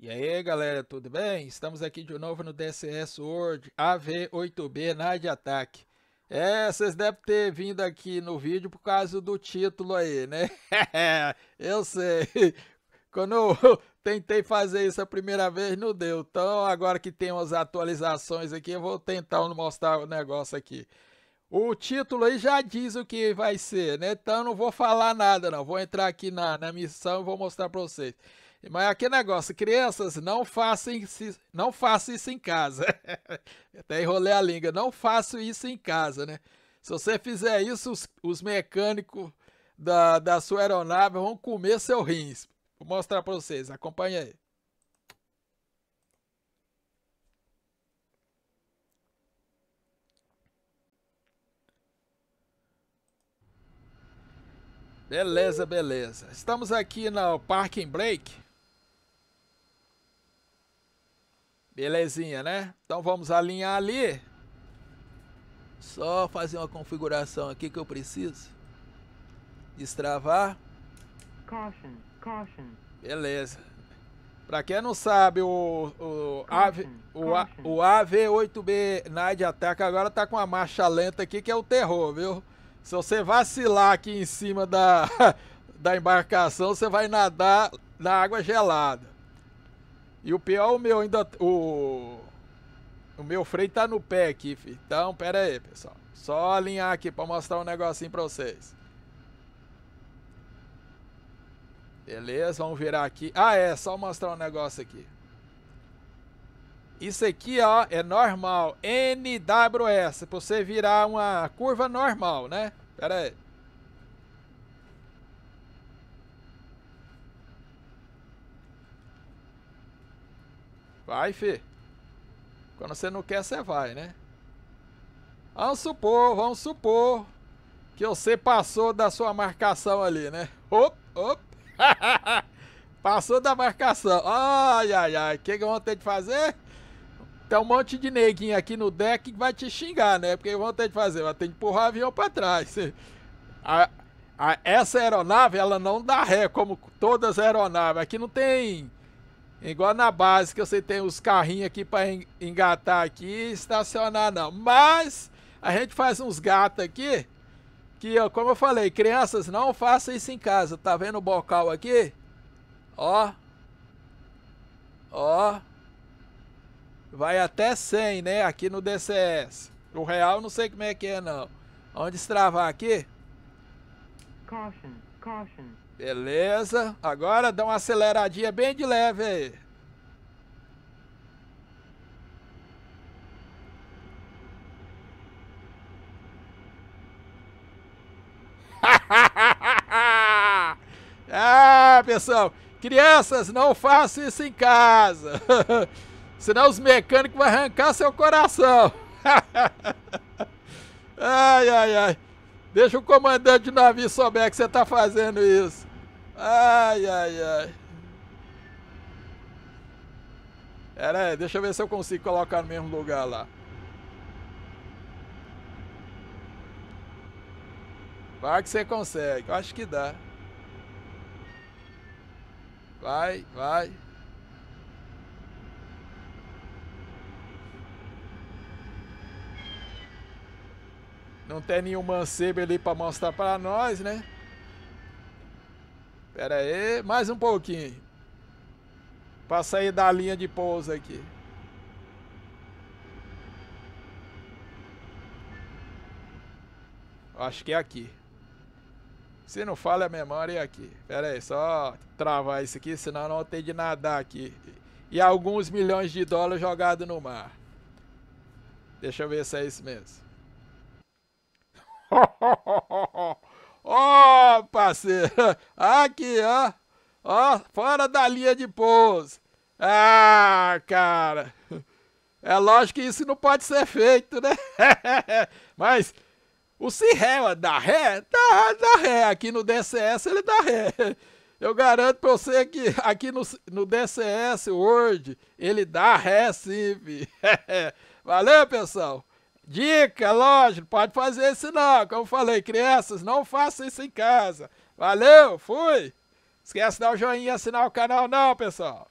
E aí galera, tudo bem? Estamos aqui de novo no DCS World AV8B na de ataque. É, vocês devem ter vindo aqui no vídeo por causa do título aí, né? Eu sei. Quando eu tentei fazer isso a primeira vez, não deu. Então, agora que tem umas atualizações aqui, eu vou tentar mostrar o negócio aqui. O título aí já diz o que vai ser, né? Então, não vou falar nada, não. Vou entrar aqui na, na missão e vou mostrar para vocês. Mas é aquele negócio, crianças, não façam, isso, não façam isso em casa. Até enrolei a língua, não façam isso em casa, né? Se você fizer isso, os, os mecânicos da, da sua aeronave vão comer seu rins. Vou mostrar para vocês, acompanha aí. Beleza, beleza. Estamos aqui no Parking Break. Belezinha, né? Então vamos alinhar ali. Só fazer uma configuração aqui que eu preciso. Destravar. Caution, caution. Beleza. Pra quem não sabe, o, o, caution, AV, o, o AV-8B Night Attack agora tá com uma marcha lenta aqui que é o terror, viu? Se você vacilar aqui em cima da, da embarcação, você vai nadar na água gelada. E o pior, o meu ainda. O, o meu freio tá no pé aqui, filho. Então, pera aí, pessoal. Só alinhar aqui pra mostrar um negocinho pra vocês. Beleza, vamos virar aqui. Ah, é, só mostrar um negócio aqui. Isso aqui, ó, é normal. NWS, pra você virar uma curva normal, né? Pera aí. Vai, fi. Quando você não quer, você vai, né? Vamos supor, vamos supor que você passou da sua marcação ali, né? Op, op. passou da marcação. Ai, ai, ai. O que, que vão ter de fazer? Tem um monte de neguinho aqui no deck que vai te xingar, né? Porque vão ter de fazer, vai ter que empurrar o avião para trás. A, a, essa aeronave, ela não dá ré, como todas as aeronaves. Aqui não tem Igual na base que você tem os carrinhos aqui para engatar aqui e estacionar não. Mas a gente faz uns gatos aqui que, ó, como eu falei, crianças, não façam isso em casa. Tá vendo o bocal aqui? Ó. Ó. Vai até 100, né? Aqui no DCS. O real não sei como é que é não. Onde destravar aqui? Caution. Beleza. Agora dá uma aceleradinha bem de leve aí. ah, pessoal. Crianças, não façam isso em casa. Senão os mecânicos vão arrancar seu coração. ai, ai, ai. Deixa o comandante de navio souber que você tá fazendo isso. Ai, ai, ai. Era, deixa eu ver se eu consigo colocar no mesmo lugar lá. Vai que você consegue. Eu acho que dá. Vai, vai. Não tem nenhum mancebo ali pra mostrar pra nós, né? Pera aí, mais um pouquinho. Pra sair da linha de pouso aqui. Acho que é aqui. Se não fala a memória, é aqui. Pera aí, só travar isso aqui, senão não tem de nadar aqui. E alguns milhões de dólares jogados no mar. Deixa eu ver se é isso mesmo. Ó, oh, parceiro, aqui, ó. Ó, fora da linha de pouso. Ah, cara. É lógico que isso não pode ser feito, né? Mas o se ré dá ré, dá, dá ré. Aqui no DCS ele dá ré. Eu garanto pra você que aqui no, no DCS Word ele dá ré sim, Valeu, pessoal! Dica, é lógico, pode fazer isso não. Como falei, crianças, não façam isso em casa. Valeu, fui! Esquece de dar o um joinha, assinar o canal não, pessoal.